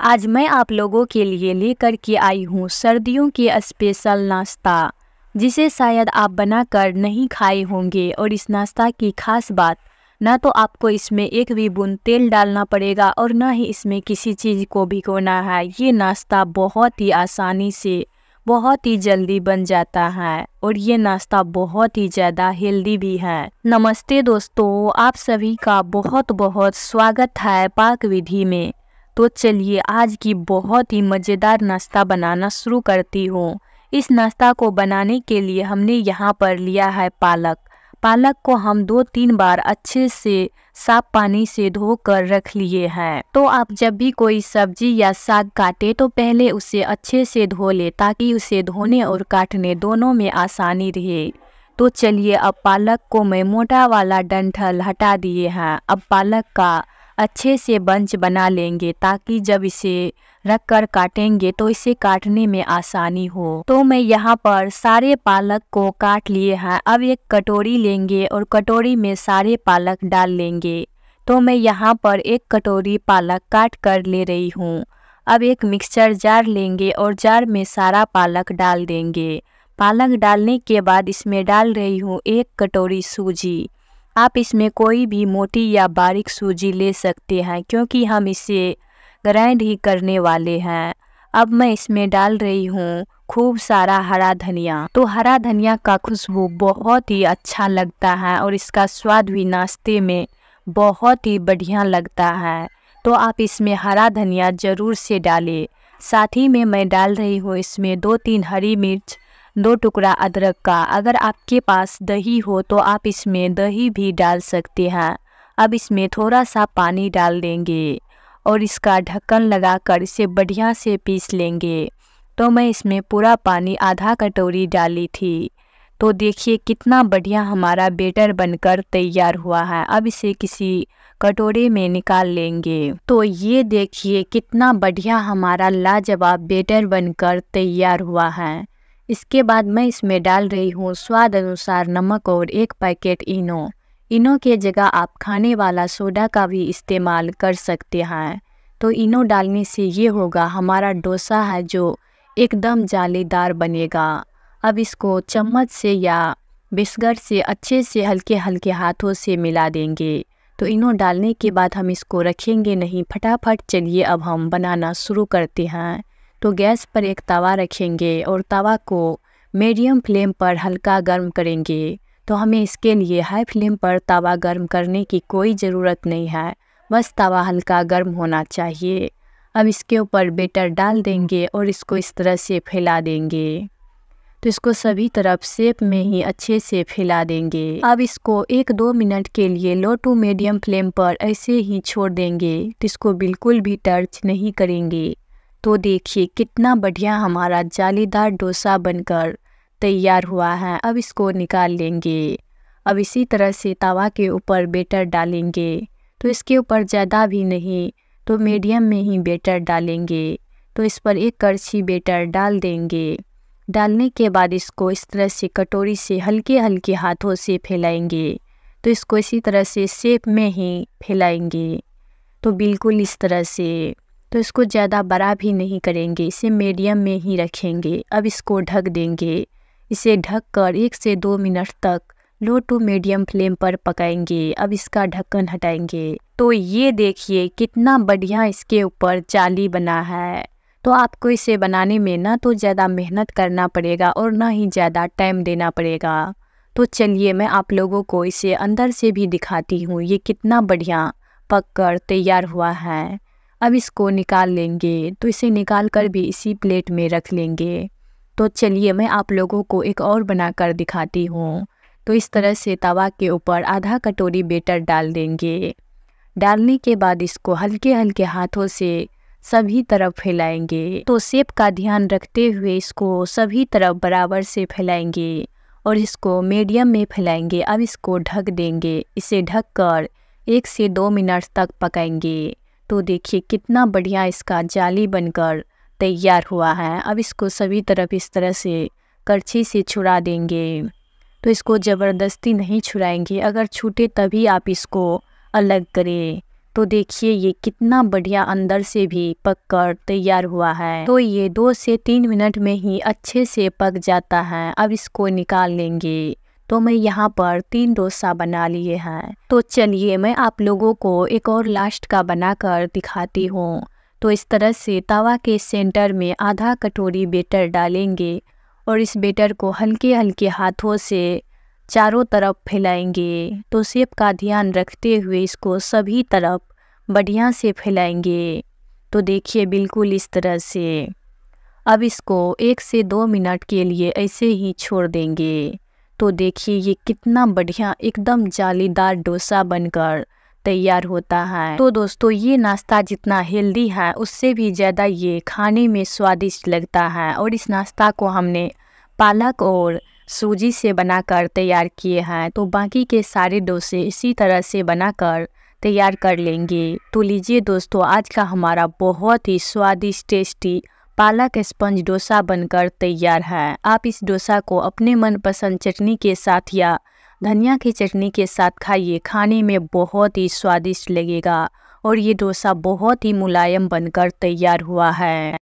आज मैं आप लोगों के लिए लेकर के आई हूँ सर्दियों के स्पेशल नाश्ता जिसे शायद आप बनाकर नहीं खाए होंगे और इस नाश्ता की खास बात ना तो आपको इसमें एक भी बूंद तेल डालना पड़ेगा और ना ही इसमें किसी चीज़ को भिगोना है ये नाश्ता बहुत ही आसानी से बहुत ही जल्दी बन जाता है और ये नाश्ता बहुत ही ज़्यादा हेल्दी भी है नमस्ते दोस्तों आप सभी का बहुत बहुत स्वागत है पाक विधि में तो चलिए आज की बहुत ही मज़ेदार नाश्ता बनाना शुरू करती हूँ इस नाश्ता को बनाने के लिए हमने यहाँ पर लिया है पालक पालक को हम दो तीन बार अच्छे से साफ पानी से धो कर रख लिए हैं तो आप जब भी कोई सब्जी या साग काटे तो पहले उसे अच्छे से धो ले ताकि उसे धोने और काटने दोनों में आसानी रहे तो चलिए अब पालक को मैं मोटा वाला डंठल हटा दिए हैं अब पालक का अच्छे से बंच बना लेंगे ताकि जब इसे रख कर काटेंगे तो इसे काटने में आसानी हो तो मैं यहाँ पर सारे पालक को काट लिए हैं अब एक कटोरी लेंगे और कटोरी में सारे पालक डाल लेंगे तो मैं यहाँ पर एक कटोरी पालक काट कर ले रही हूँ अब एक मिक्सचर जार लेंगे और जार में सारा पालक डाल देंगे पालक डालने के बाद इसमें डाल रही हूँ एक कटोरी सूजी आप इसमें कोई भी मोटी या बारीक सूजी ले सकते हैं क्योंकि हम इसे ग्राइंड ही करने वाले हैं अब मैं इसमें डाल रही हूँ खूब सारा हरा धनिया तो हरा धनिया का खुशबू बहुत ही अच्छा लगता है और इसका स्वाद भी नाश्ते में बहुत ही बढ़िया लगता है तो आप इसमें हरा धनिया ज़रूर से डालें साथ ही में मैं डाल रही हूँ इसमें दो तीन हरी मिर्च दो टुकड़ा अदरक का अगर आपके पास दही हो तो आप इसमें दही भी डाल सकते हैं अब इसमें थोड़ा सा पानी डाल देंगे और इसका ढक्कन लगाकर इसे बढ़िया से पीस लेंगे तो मैं इसमें पूरा पानी आधा कटोरी डाली थी तो देखिए कितना बढ़िया हमारा बेटर बनकर तैयार हुआ है अब इसे किसी कटोरे में निकाल लेंगे तो ये देखिए कितना बढ़िया हमारा लाजवाब बेटर बनकर तैयार हुआ है इसके बाद मैं इसमें डाल रही हूँ स्वाद अनुसार नमक और एक पैकेट इनो इनो के जगह आप खाने वाला सोडा का भी इस्तेमाल कर सकते हैं तो इनो डालने से ये होगा हमारा डोसा है जो एकदम जालीदार बनेगा अब इसको चम्मच से या बिस्गर से अच्छे से हल्के हल्के हाथों से मिला देंगे तो इनो डालने के बाद हम इसको रखेंगे नहीं फटाफट चलिए अब हम बनाना शुरू करते हैं तो गैस पर एक तवा रखेंगे और तवा को मीडियम फ्लेम पर हल्का गर्म करेंगे तो हमें इसके लिए हाई फ्लेम पर तवा गर्म करने की कोई ज़रूरत नहीं है बस तवा हल्का गर्म होना चाहिए अब इसके ऊपर बेटर डाल देंगे और इसको इस तरह से फैला देंगे तो इसको सभी तरफ सेप में ही अच्छे से फैला देंगे अब इसको एक दो मिनट के लिए लो टू मीडियम फ्लेम पर ऐसे ही छोड़ देंगे तो इसको बिल्कुल भी टर्च नहीं करेंगे तो देखिए कितना बढ़िया हमारा जालीदार डोसा बनकर तैयार हुआ है अब इसको निकाल लेंगे अब इसी तरह से तवा के ऊपर बेटर डालेंगे तो इसके ऊपर ज़्यादा भी नहीं तो मीडियम में ही बेटर डालेंगे तो इस पर एक करछी बेटर डाल देंगे डालने के बाद इसको इस तरह से कटोरी से हल्के हल्के हाथों से फैलाएंगे तो इसको इसी तरह से सेप में ही फैलाएंगे तो बिल्कुल इस तरह से तो इसको ज़्यादा बड़ा भी नहीं करेंगे इसे मीडियम में ही रखेंगे अब इसको ढक देंगे इसे ढक कर एक से दो मिनट तक लो टू मीडियम फ्लेम पर पकाएंगे अब इसका ढक्कन हटाएंगे तो ये देखिए कितना बढ़िया इसके ऊपर जाली बना है तो आपको इसे बनाने में ना तो ज़्यादा मेहनत करना पड़ेगा और ना ही ज़्यादा टाइम देना पड़ेगा तो चलिए मैं आप लोगों को इसे अंदर से भी दिखाती हूँ ये कितना बढ़िया पक कर तैयार हुआ है अब इसको निकाल लेंगे तो इसे निकाल कर भी इसी प्लेट में रख लेंगे तो चलिए मैं आप लोगों को एक और बनाकर दिखाती हूँ तो इस तरह से तवा के ऊपर आधा कटोरी बेटर डाल देंगे डालने के बाद इसको हल्के हल्के हाथों से सभी तरफ फैलाएंगे तो सेब का ध्यान रखते हुए इसको सभी तरफ बराबर से फैलाएंगे और इसको मीडियम में फैलाएंगे अब इसको ढक देंगे इसे ढककर एक से दो मिनट तक पकाएंगे तो देखिए कितना बढ़िया इसका जाली बनकर तैयार हुआ है अब इसको सभी तरफ इस तरह से करछी से छुड़ा देंगे तो इसको ज़बरदस्ती नहीं छुड़ाएंगे अगर छूटे तभी आप इसको अलग करें तो देखिए ये कितना बढ़िया अंदर से भी पक कर तैयार हुआ है तो ये दो से तीन मिनट में ही अच्छे से पक जाता है अब इसको निकाल लेंगे तो मैं यहाँ पर तीन डोसा बना लिए हैं तो चलिए मैं आप लोगों को एक और लास्ट का बनाकर दिखाती हूँ तो इस तरह से तवा के सेंटर में आधा कटोरी बेटर डालेंगे और इस बेटर को हल्के हल्के हाथों से चारों तरफ फैलाएंगे तो सेब का ध्यान रखते हुए इसको सभी तरफ बढ़िया से फैलाएंगे तो देखिए बिल्कुल इस तरह से अब इसको एक से दो मिनट के लिए ऐसे ही छोड़ देंगे तो देखिए ये कितना बढ़िया एकदम जालीदार डोसा बनकर तैयार होता है तो दोस्तों ये नाश्ता जितना हेल्दी है उससे भी ज़्यादा ये खाने में स्वादिष्ट लगता है और इस नाश्ता को हमने पालक और सूजी से बनाकर तैयार किए हैं तो बाकी के सारे डोसे इसी तरह से बनाकर तैयार कर लेंगे तो लीजिए दोस्तों आज का हमारा बहुत ही स्वादिष्ट टेस्टी पालक स्पंज डोसा बनकर तैयार है आप इस डोसा को अपने मनपसंद चटनी के साथ या धनिया की चटनी के साथ खाइए खाने में बहुत ही स्वादिष्ट लगेगा और ये डोसा बहुत ही मुलायम बनकर तैयार हुआ है